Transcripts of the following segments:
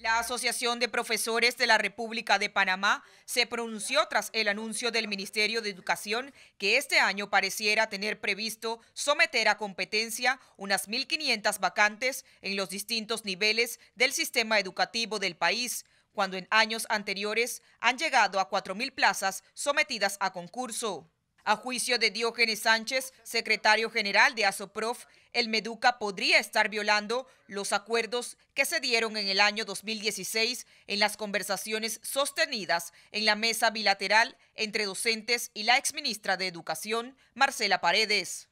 La Asociación de Profesores de la República de Panamá se pronunció tras el anuncio del Ministerio de Educación que este año pareciera tener previsto someter a competencia unas 1.500 vacantes en los distintos niveles del sistema educativo del país, cuando en años anteriores han llegado a 4.000 plazas sometidas a concurso. A juicio de Diógenes Sánchez, secretario general de ASOPROF, el Meduca podría estar violando los acuerdos que se dieron en el año 2016 en las conversaciones sostenidas en la mesa bilateral entre docentes y la exministra de Educación, Marcela Paredes.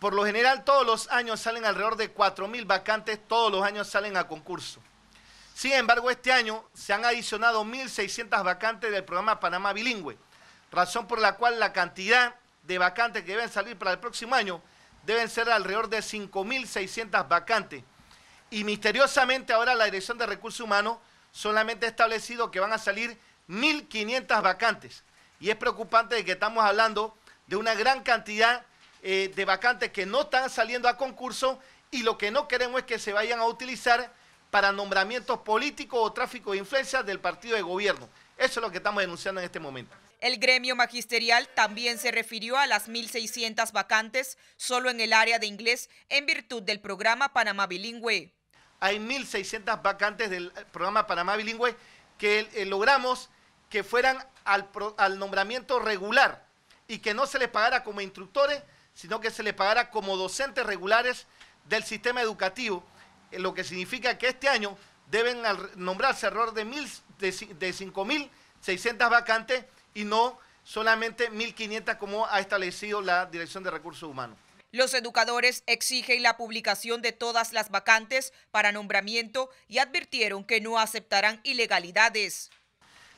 Por lo general, todos los años salen alrededor de 4.000 vacantes, todos los años salen a concurso. Sin embargo, este año se han adicionado 1.600 vacantes del programa Panamá Bilingüe razón por la cual la cantidad de vacantes que deben salir para el próximo año deben ser alrededor de 5.600 vacantes. Y misteriosamente ahora la Dirección de Recursos Humanos solamente ha establecido que van a salir 1.500 vacantes. Y es preocupante que estamos hablando de una gran cantidad eh, de vacantes que no están saliendo a concurso y lo que no queremos es que se vayan a utilizar para nombramientos políticos o tráfico de influencias del partido de gobierno. Eso es lo que estamos denunciando en este momento. El gremio magisterial también se refirió a las 1.600 vacantes solo en el área de inglés en virtud del programa Panamá Bilingüe. Hay 1.600 vacantes del programa Panamá Bilingüe que eh, logramos que fueran al, nombramiento regular y que no se les pagara como instructores, sino que se les pagara como docentes regulares del sistema educativo, eh, lo que significa que este año deben nombrarse alrededor de, de 5.600 vacantes y no solamente 1.500 como ha establecido la Dirección de Recursos Humanos. Los educadores exigen la publicación de todas las vacantes para nombramiento y advirtieron que no aceptarán ilegalidades.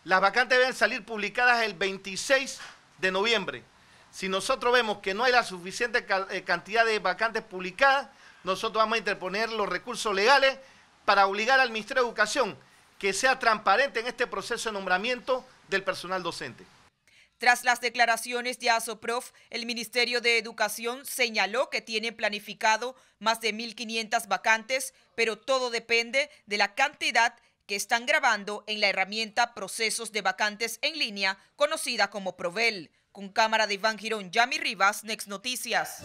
Las vacantes deben salir publicadas el 26 de noviembre. Si nosotros vemos que no hay la suficiente eh, cantidad de vacantes publicadas, nosotros vamos a interponer los recursos legales para obligar al Ministerio de Educación que sea transparente en este proceso de nombramiento del personal docente. Tras las declaraciones de ASOPROF, el Ministerio de Educación señaló que tiene planificado más de 1.500 vacantes, pero todo depende de la cantidad que están grabando en la herramienta Procesos de Vacantes en Línea, conocida como Provel. Con cámara de Iván Girón, Yami Rivas, Next Noticias.